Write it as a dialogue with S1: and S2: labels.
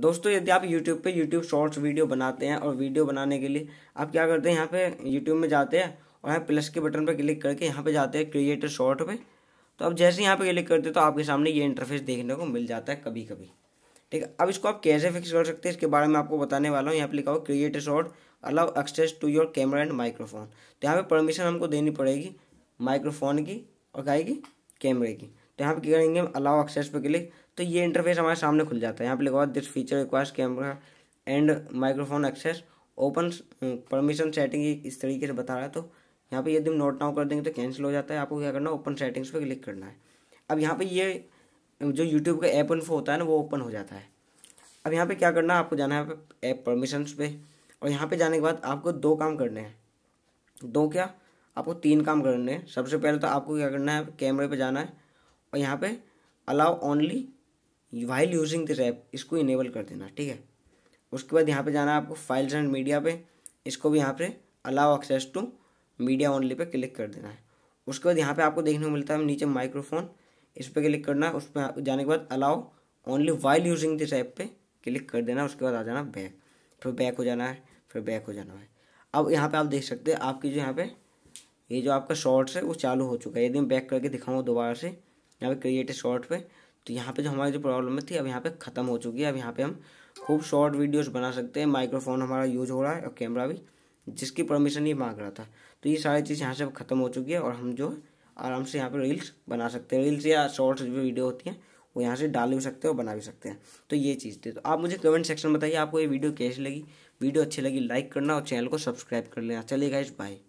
S1: दोस्तों यदि आप YouTube पे YouTube शॉर्ट्स वीडियो बनाते हैं और वीडियो बनाने के लिए आप क्या करते हैं यहाँ पे YouTube में जाते हैं और यहाँ प्लस के बटन पर क्लिक करके यहाँ पे जाते हैं क्रिएटर शॉर्ट पे तो आप जैसे यहाँ पे क्लिक करते हैं तो आपके सामने ये इंटरफेस देखने को मिल जाता है कभी कभी ठीक है अब इसको आप कैसे फिक्स कर सकते हैं इसके बारे में आपको बताने वाला हूँ यहाँ पे लिखा हो create short allow access to your camera and microphone तो यहाँ पे परमिशन हमको देनी पड़ेगी माइक्रोफोन की और गाय की कैमरे की तो यहाँ पे क्या करेंगे अलाउ एक्सेस पे क्लिक तो ये इंटरफेस हमारे सामने खुल जाता है यहाँ पे लिखा हुआ this feature request camera and microphone access open permission setting इस तरीके से बता रहा है तो यहाँ पे यदि हम नोट डाउन कर देंगे तो कैंसिल हो जाता है आपको क्या करना है ओपन सेटिंग्स पे क्लिक करना है अब यहाँ पे ये जो यूट्यूब का ऐप इन्फो होता है ना वो ओपन हो जाता है अब यहाँ पे क्या करना है आपको जाना है ऐप परमिशन पे और यहाँ पे जाने के बाद आपको दो काम करने हैं दो क्या आपको तीन काम करने हैं सबसे पहले तो आपको क्या करना है कैमरे पे जाना है और यहाँ पे allow only while using the app इसको इनेबल कर देना ठीक है उसके बाद यहाँ पे जाना है आपको फाइल्स एंड मीडिया पे इसको भी यहाँ पे allow access to media only पे क्लिक कर देना है उसके बाद यहाँ पे आपको देखने को मिलता है नीचे माइक्रोफोन इस पर क्लिक करना है उस पर जाने के बाद allow only while using this app पे क्लिक कर देना उसके बाद आ जाना बैक फिर बैक हो जाना है फिर बैक हो जाना है अब यहाँ पे आप देख सकते हैं आपकी जो यहाँ पे ये जो आपका शॉर्ट्स है वो चालू हो चुका है यदि मैं बैक करके दिखाऊँ दोबारा से यहाँ पे क्रिएट शॉर्ट पे तो यहाँ पे जो हमारी जो प्रॉब्लम थी अब यहाँ पे ख़त्म हो चुकी है अब यहाँ पे हम खूब शॉर्ट वीडियोस बना सकते हैं माइक्रोफोन हमारा यूज हो रहा है और कैमरा भी जिसकी परमिशन ये मांग रहा था तो ये सारी चीज़ यहाँ से अब ख़त्म हो चुकी है और हम जो आराम से यहाँ पर रील्स बना सकते हैं रील्स या शॉर्ट्स जो वीडियो होती हैं वो यहाँ से डाल भी सकते हैं और बना भी सकते हैं तो ये चीज़ थी तो आप मुझे कमेंट सेक्शन में बताइए आपको ये वीडियो कैसी लगी वीडियो अच्छी लगी लाइक करना और चैनल को सब्सक्राइब कर लेना चलिए गाइज बाय